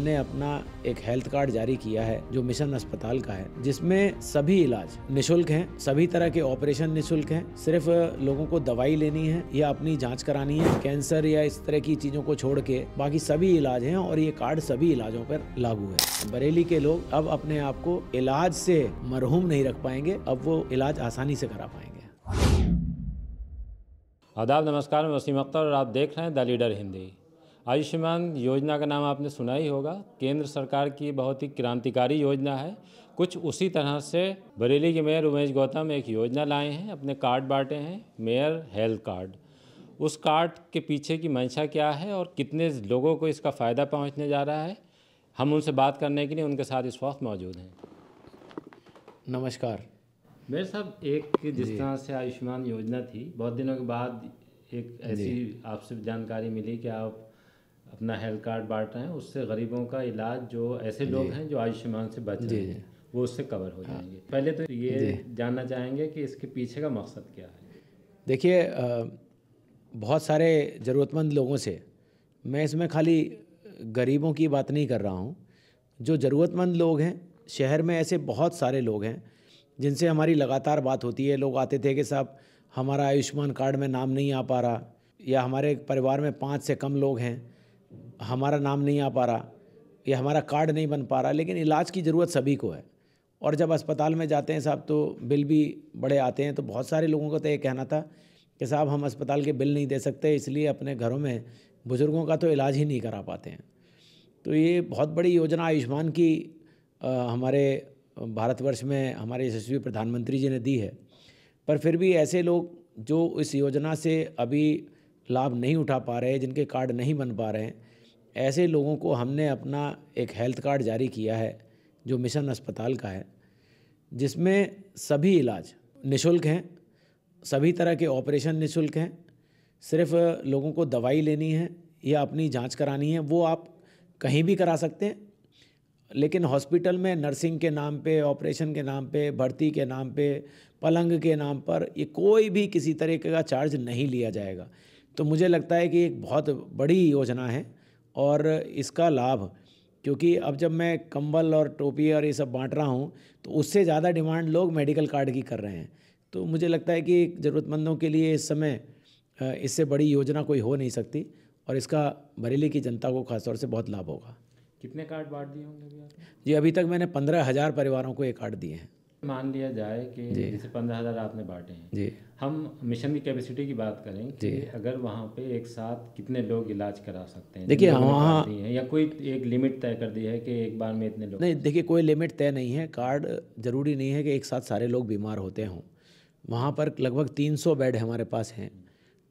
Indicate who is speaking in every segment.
Speaker 1: हमने अपना एक हेल्थ कार्ड जारी किया है जो मिशन अस्पताल का है जिसमें सभी इलाज निशुल्क हैं सभी तरह के ऑपरेशन निशुल्क हैं सिर्फ लोगों को दवाई लेनी है या अपनी जांच करानी है कैंसर या इस तरह की चीजों को छोड़ के बाकी सभी इलाज हैं और ये कार्ड सभी इलाजों पर लागू है बरेली के लोग अब अपने आप को इलाज से मरहूम नहीं रख पाएंगे अब वो इलाज आसानी से करा पाएंगे
Speaker 2: आदाब नमस्कार मैं वसीम अख्तर और आप देख रहे हैं द लीडर हिंदी आयुष्मान योजना का नाम आपने सुना ही होगा केंद्र सरकार की बहुत ही क्रांतिकारी योजना है कुछ उसी तरह से बरेली के मेयर उमेश गौतम एक योजना लाए हैं अपने कार्ड बांटे हैं मेयर हेल्थ कार्ड उस कार्ड के पीछे की मंशा क्या है और कितने लोगों को इसका फ़ायदा पहुंचने जा रहा है हम उनसे बात करने के लिए उनके साथ इस वक्त
Speaker 1: मौजूद हैं नमस्कार
Speaker 2: मेरे साहब एक जिस तरह से आयुष्मान योजना थी बहुत दिनों के बाद एक ऐसी आपसे जानकारी मिली कि आप अपना हेल्थ कार्ड बांट रहे हैं उससे गरीबों का इलाज जो ऐसे लोग हैं जो आयुष्मान से
Speaker 1: बच रहे हैं वो उससे कवर हो हाँ। जाएंगे
Speaker 2: पहले तो ये जानना चाहेंगे कि इसके पीछे का मकसद क्या है
Speaker 1: देखिए बहुत सारे ज़रूरतमंद लोगों से मैं इसमें खाली गरीबों की बात नहीं कर रहा हूँ जो ज़रूरतमंद लोग हैं शहर में ऐसे बहुत सारे लोग हैं जिनसे हमारी लगातार बात होती है लोग आते थे कि साहब हमारा आयुष्मान कार्ड में नाम नहीं आ पा रहा या हमारे परिवार में पाँच से कम लोग हैं हमारा नाम नहीं आ पा रहा या हमारा कार्ड नहीं बन पा रहा लेकिन इलाज की ज़रूरत सभी को है और जब अस्पताल में जाते हैं साहब तो बिल भी बड़े आते हैं तो बहुत सारे लोगों का तो ये कहना था कि साहब हम अस्पताल के बिल नहीं दे सकते इसलिए अपने घरों में बुज़ुर्गों का तो इलाज ही नहीं करा पाते हैं तो ये बहुत बड़ी योजना आयुष्मान की आ, हमारे भारतवर्ष में हमारे यशस्वी प्रधानमंत्री जी ने दी है पर फिर भी ऐसे लोग जो इस योजना से अभी लाभ नहीं उठा पा रहे जिनके कार्ड नहीं बन पा रहे हैं ऐसे लोगों को हमने अपना एक हेल्थ कार्ड जारी किया है जो मिशन अस्पताल का है जिसमें सभी इलाज निशुल्क हैं सभी तरह के ऑपरेशन निशुल्क हैं सिर्फ लोगों को दवाई लेनी है या अपनी जांच करानी है वो आप कहीं भी करा सकते हैं लेकिन हॉस्पिटल में नर्सिंग के नाम पे ऑपरेशन के नाम पे भर्ती के नाम पे पलंग के नाम पर ये कोई भी किसी तरीके का चार्ज नहीं लिया जाएगा तो मुझे लगता है कि एक बहुत बड़ी योजना है और इसका लाभ क्योंकि अब जब मैं कंबल और टोपी और ये सब बांट रहा हूँ तो उससे ज़्यादा डिमांड लोग मेडिकल कार्ड की कर रहे हैं तो मुझे लगता है कि ज़रूरतमंदों के लिए इस समय इससे बड़ी योजना कोई हो नहीं सकती और इसका बरेली की जनता को खासतौर से बहुत लाभ होगा
Speaker 2: कितने कार्ड बांट दिए होंगे
Speaker 1: जी अभी तक मैंने पंद्रह हज़ार परिवारों को ये कार्ड दिए हैं
Speaker 2: मान लिया जाए कि जैसे पंद्रह हज़ार आपने बांटे हैं जी हम मिशन की कैपेसिटी की बात करें कि अगर वहाँ पे एक साथ कितने लोग इलाज करा सकते हैं देखिए वहाँ है, या कोई एक लिमिट तय कर दी है कि एक बार में इतने लोग नहीं
Speaker 1: देखिए कोई लिमिट तय नहीं है कार्ड ज़रूरी नहीं है कि एक साथ सारे लोग बीमार होते हों वहाँ पर लगभग तीन सौ बेड हमारे पास हैं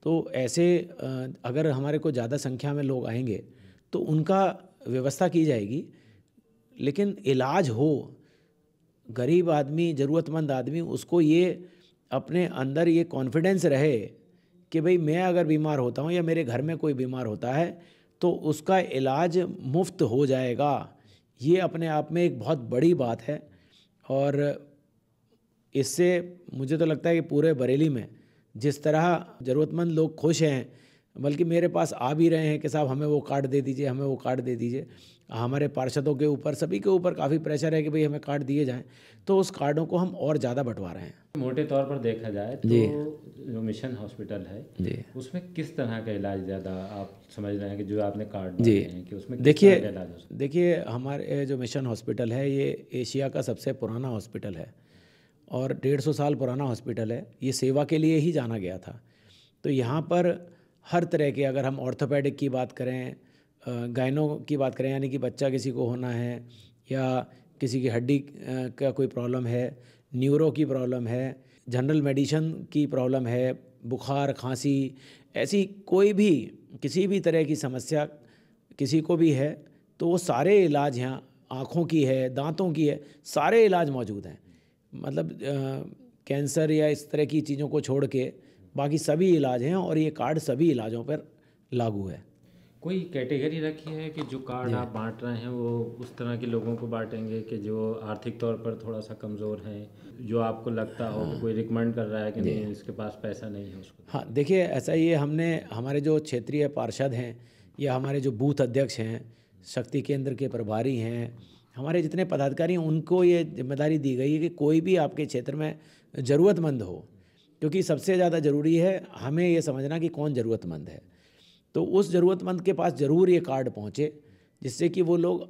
Speaker 1: तो ऐसे अगर हमारे को ज़्यादा संख्या में लोग आएंगे तो उनका व्यवस्था की जाएगी लेकिन इलाज हो गरीब आदमी ज़रूरतमंद आदमी उसको ये अपने अंदर ये कॉन्फिडेंस रहे कि भाई मैं अगर बीमार होता हूँ या मेरे घर में कोई बीमार होता है तो उसका इलाज मुफ्त हो जाएगा ये अपने आप में एक बहुत बड़ी बात है और इससे मुझे तो लगता है कि पूरे बरेली में जिस तरह ज़रूरतमंद लोग खुश हैं बल्कि मेरे पास आ भी रहे हैं कि साहब हमें वो कार्ड दे दीजिए हमें वो कार्ड दे दीजिए हमारे पार्षदों के ऊपर सभी के ऊपर काफ़ी प्रेशर है कि भाई हमें कार्ड दिए जाएं तो उस कार्डों को हम और ज़्यादा बंटवा रहे हैं मोटे तौर पर देखा जाए तो
Speaker 2: जो मिशन हॉस्पिटल है उसमें किस तरह का इलाज ज़्यादा आप समझ रहे हैं कि जो आपने कार्ड जी हैं कि उसमें देखिए
Speaker 1: देखिए हमारे जो मिशन हॉस्पिटल है ये एशिया का सबसे पुराना हॉस्पिटल है और डेढ़ सौ साल पुराना हॉस्पिटल है ये सेवा के लिए ही जाना गया था तो यहाँ पर हर तरह के अगर हम ऑर्थोपेडिक की बात करें गायनों की बात करें यानी कि बच्चा किसी को होना है या किसी की हड्डी का कोई प्रॉब्लम है न्यूरो की प्रॉब्लम है जनरल मेडिसिन की प्रॉब्लम है बुखार खांसी ऐसी कोई भी किसी भी तरह की समस्या किसी को भी है तो वो सारे इलाज यहाँ आँखों की है दांतों की है सारे इलाज मौजूद हैं मतलब आ, कैंसर या इस तरह की चीज़ों को छोड़ के बाकी सभी इलाज हैं और ये कार्ड सभी इलाजों पर लागू है कोई
Speaker 2: कैटेगरी रखी है कि जो कार्ड आप बांट रहे हैं वो उस तरह के लोगों को बांटेंगे कि जो आर्थिक तौर पर थोड़ा सा कमज़ोर हैं जो आपको लगता हो हाँ। कोई रिकमेंड कर रहा है कि नहीं इसके पास पैसा नहीं है उसको
Speaker 1: हाँ देखिए ऐसा ही हमने हमारे जो क्षेत्रीय पार्षद हैं या हमारे जो बूथ अध्यक्ष हैं शक्ति केंद्र के प्रभारी हैं हमारे जितने पदाधिकारी हैं उनको ये जिम्मेदारी दी गई है कि कोई भी आपके क्षेत्र में ज़रूरतमंद हो क्योंकि सबसे ज़्यादा ज़रूरी है हमें ये समझना कि कौन ज़रूरतमंद है तो उस ज़रूरतमंद के पास ज़रूर ये कार्ड पहुँचे जिससे कि वो लोग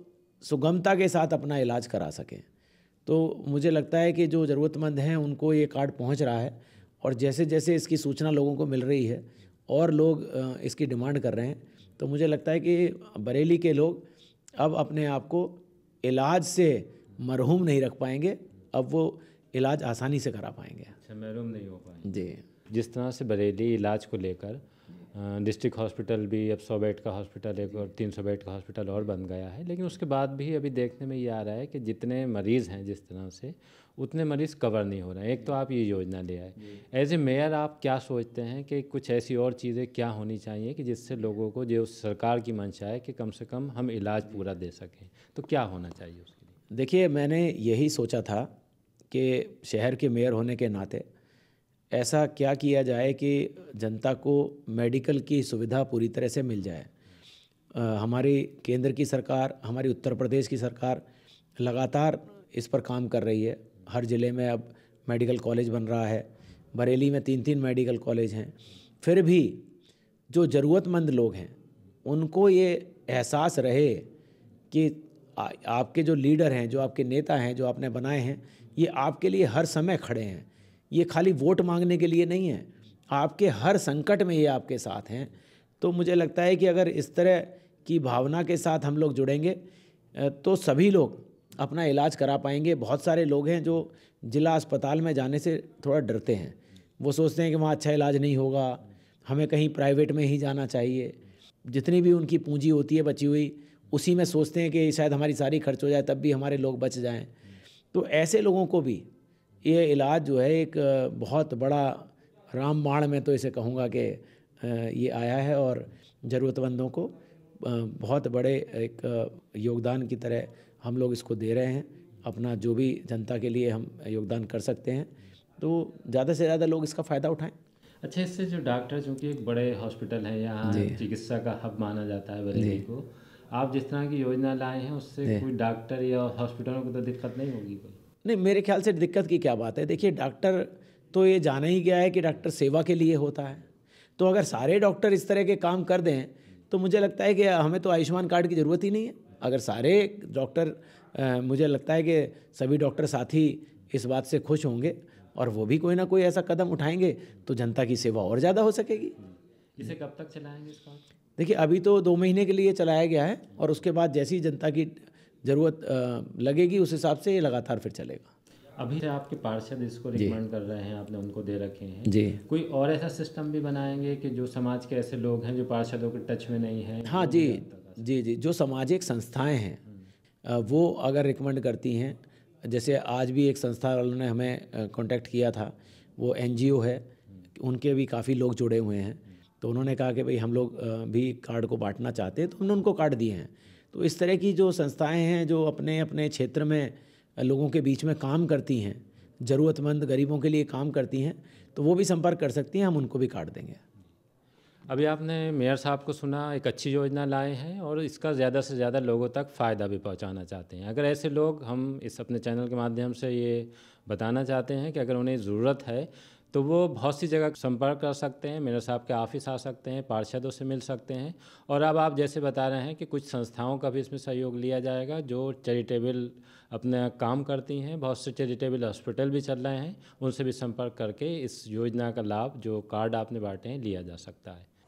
Speaker 1: सुगमता के साथ अपना इलाज करा सकें तो मुझे लगता है कि जो ज़रूरतमंद हैं उनको ये कार्ड पहुँच रहा है और जैसे जैसे इसकी सूचना लोगों को मिल रही है और लोग इसकी डिमांड कर रहे हैं तो मुझे लगता है कि बरेली के लोग अब अपने आप को इलाज से मरहूम नहीं रख पाएंगे अब वो इलाज आसानी से करा पाएंगे अच्छा महरूम नहीं हो पाए जी
Speaker 2: जिस तरह से बरेली इलाज को लेकर डिस्ट्रिक्ट हॉस्पिटल भी अब सौ बेड का हॉस्पिटल एक और तीन सौ बेड का हॉस्पिटल और बन गया है लेकिन उसके बाद भी अभी देखने में ये आ रहा है कि जितने मरीज़ हैं जिस तरह से उतने मरीज़ कवर नहीं हो रहे हैं एक तो आप ये योजना ले आए एज ए मेयर आप क्या सोचते हैं कि कुछ ऐसी और चीज़ें क्या होनी चाहिए कि जिससे लोगों को जो सरकार की
Speaker 1: मंशा है कि कम से कम हम इलाज पूरा दे सकें तो क्या होना चाहिए उसके लिए देखिए मैंने यही सोचा था कि शहर के मेयर होने के नाते ऐसा क्या किया जाए कि जनता को मेडिकल की सुविधा पूरी तरह से मिल जाए हमारी केंद्र की सरकार हमारी उत्तर प्रदेश की सरकार लगातार इस पर काम कर रही है हर ज़िले में अब मेडिकल कॉलेज बन रहा है बरेली में तीन तीन मेडिकल कॉलेज हैं फिर भी जो ज़रूरतमंद लोग हैं उनको ये एहसास रहे कि आ, आपके जो लीडर हैं जो आपके नेता हैं जो आपने बनाए हैं ये आपके लिए हर समय खड़े हैं ये खाली वोट मांगने के लिए नहीं है आपके हर संकट में ये आपके साथ हैं तो मुझे लगता है कि अगर इस तरह की भावना के साथ हम लोग जुड़ेंगे तो सभी लोग अपना इलाज करा पाएंगे बहुत सारे लोग हैं जो जिला अस्पताल में जाने से थोड़ा डरते हैं वो सोचते हैं कि वहाँ अच्छा इलाज नहीं होगा हमें कहीं प्राइवेट में ही जाना चाहिए जितनी भी उनकी पूंजी होती है बची हुई उसी में सोचते हैं कि शायद हमारी सारी खर्च हो जाए तब भी हमारे लोग बच जाएँ तो ऐसे लोगों को भी ये इलाज जो है एक बहुत बड़ा रामबाण में तो इसे कहूँगा कि ये आया है और ज़रूरतमंदों को बहुत बड़े एक योगदान की तरह हम लोग इसको दे रहे हैं अपना जो भी जनता के लिए हम योगदान कर सकते हैं तो ज़्यादा से ज़्यादा लोग इसका फ़ायदा उठाएं
Speaker 2: अच्छा इससे जो डॉक्टर जो कि एक बड़े हॉस्पिटल है यहाँ चिकित्सा का हब माना जाता है बरेली
Speaker 1: को आप जिस तरह की योजना लाए हैं उससे कोई डॉक्टर या हॉस्पिटलों को तो दिक्कत नहीं होगी कोई नहीं मेरे ख्याल से दिक्कत की क्या बात है देखिए डॉक्टर तो ये जाना ही गया है कि डॉक्टर सेवा के लिए होता है तो अगर सारे डॉक्टर इस तरह के काम कर दें तो मुझे लगता है कि हमें तो आयुष्मान कार्ड की ज़रूरत ही नहीं है अगर सारे डॉक्टर मुझे लगता है कि सभी डॉक्टर साथी इस बात से खुश होंगे और वो भी कोई ना कोई ऐसा कदम उठाएंगे तो जनता की सेवा और ज़्यादा हो सकेगी
Speaker 2: इसे कब तक चलाएंगे इस
Speaker 1: देखिए अभी तो दो महीने के लिए चलाया गया है और उसके बाद जैसी जनता की ज़रूरत लगेगी उस हिसाब से ये लगातार फिर चलेगा
Speaker 2: अभी आपके पार्षद इसको रिकमेंड कर रहे हैं आपने उनको दे रखे हैं जी कोई और ऐसा सिस्टम भी बनाएंगे कि जो समाज के ऐसे लोग हैं जो पार्षदों के टच में नहीं है हाँ जी
Speaker 1: जी जी जो सामाजिक संस्थाएं हैं हम्म। वो अगर रिकमेंड करती हैं जैसे आज भी एक संस्था वालों ने हमें कांटेक्ट किया था वो एनजीओ है हम्म। उनके भी काफ़ी लोग जुड़े हुए हैं तो उन्होंने कहा कि भाई हम लोग भी कार्ड को बांटना चाहते हैं तो हमने उनको कार्ड दिए हैं तो इस तरह की जो संस्थाएं हैं जो अपने अपने क्षेत्र में लोगों के बीच में काम करती हैं ज़रूरतमंद गरीबों के लिए काम करती हैं तो वो भी संपर्क कर सकती हैं हम उनको भी कार्ड देंगे
Speaker 2: अभी आपने मेयर साहब को सुना एक अच्छी योजना लाए हैं और इसका ज़्यादा से ज़्यादा लोगों तक फ़ायदा भी पहुंचाना चाहते हैं अगर ऐसे लोग हम इस अपने चैनल के माध्यम से ये बताना चाहते हैं कि अगर उन्हें ज़रूरत है तो वो बहुत सी जगह संपर्क कर सकते हैं मेरे साहब के ऑफिस आ सकते हैं पार्षदों से मिल सकते हैं और अब आप जैसे बता रहे हैं कि कुछ संस्थाओं का भी इसमें सहयोग लिया जाएगा जो चैरिटेबल अपना काम करती हैं बहुत से चैरिटेबल हॉस्पिटल भी चल रहे हैं उनसे भी संपर्क करके इस योजना का लाभ जो कार्ड आपने बांटे हैं लिया जा सकता है